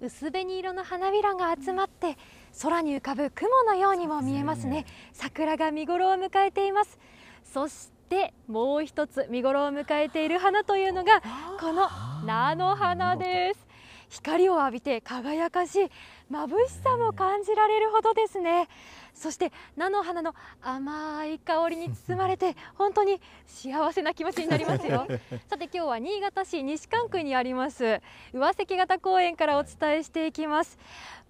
薄紅色の花びらが集まって空に浮かぶ雲のようにも見えますね桜が見頃を迎えていますそしてもう一つ見ごろを迎えている花というのがこの菜の花です光を浴びて輝かしい眩しさも感じられるほどですねそして菜の花の甘い香りに包まれて 本当に幸せな気持ちになりますよ さて今日は新潟市西関区にあります上関型公園からお伝えしていきます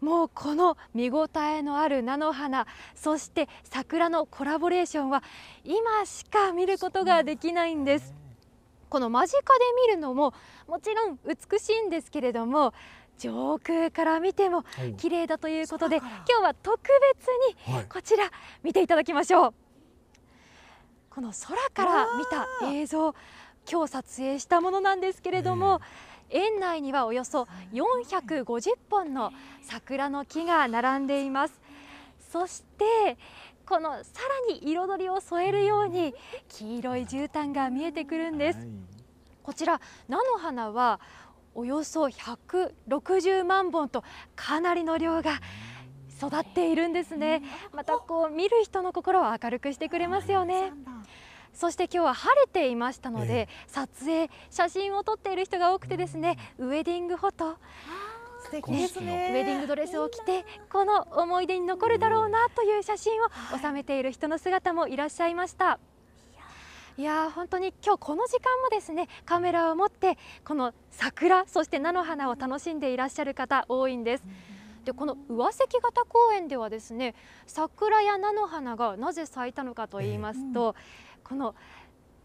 もうこの見応えのある菜の花そして桜のコラボレーションは今しか見ることができないんですこの間近で見るのももちろん美しいんですけれども上空から見ても綺麗だということで、はい、今日は特別にこちら見ていただきましょう、はい、この空から見た映像今日撮影したものなんですけれども、園内にはおよそ450本の桜の木が並んでいますそしてこのさらに彩りを添えるように黄色い絨毯が見えてくるんですこちら菜の花はおよそ160万本とかなりの量が育っているんですねまたこう見る人の心を明るくしてくれますよねそして今日は晴れていましたので撮影写真を撮っている人が多くてですねウェディングフォトね、ウェディングドレスを着てこの思い出に残るだろうなという写真を収めている人の姿もいらっしゃいました。いや本当に今日この時間もですねカメラを持ってこの桜そして菜の花を楽しんでいらっしゃる方多いんです。でこの上関型公園ではですね桜や菜の花がなぜ咲いたのかと言いますと、この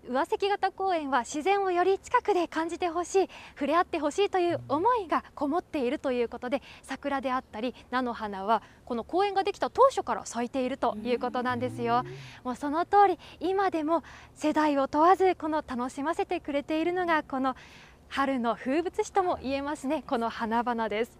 上関型公園は自然をより近くで感じてほしい触れ合ってほしいという思いがこもっているということで桜であったり菜の花はこの公園ができた当初から咲いているということなんですよもうその通り今でも世代を問わずこの楽しませてくれているのがこの春の風物詩とも言えますね、この花々です。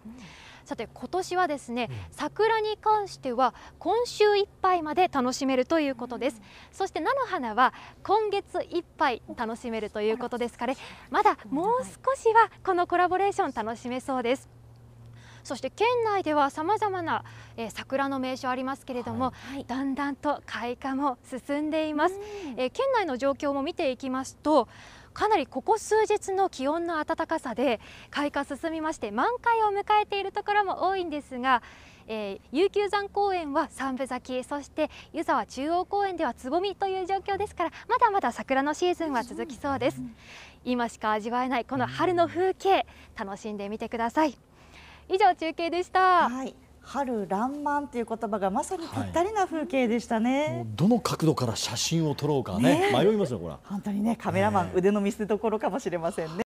さて今年はですね、桜に関しては今週いっぱいまで楽しめるということです、そして菜の花は今月いっぱい楽しめるということですから、ね、まだもう少しはこのコラボレーション楽しめそうですそして県内ではさまざまな、えー、桜の名所ありますけれども、はい、だんだんと開花も進んでいます、えー、県内の状況も見ていきますとかなりここ数日の気温の暖かさで開花進みまして満開を迎えているところも多いんですが、えー、有給山公園は三部咲そして湯沢中央公園ではつぼみという状況ですからまだまだ桜のシーズンは続きそうです今しか味わえないこの春の風景楽しんでみてください以上中継でした、はい春爛漫という言葉がまさにぴったりな風景でしたね、はい、どの角度から写真を撮ろうかね、ね、迷いますよこれ本当にねカメラマン、腕の見せ所かもしれませんね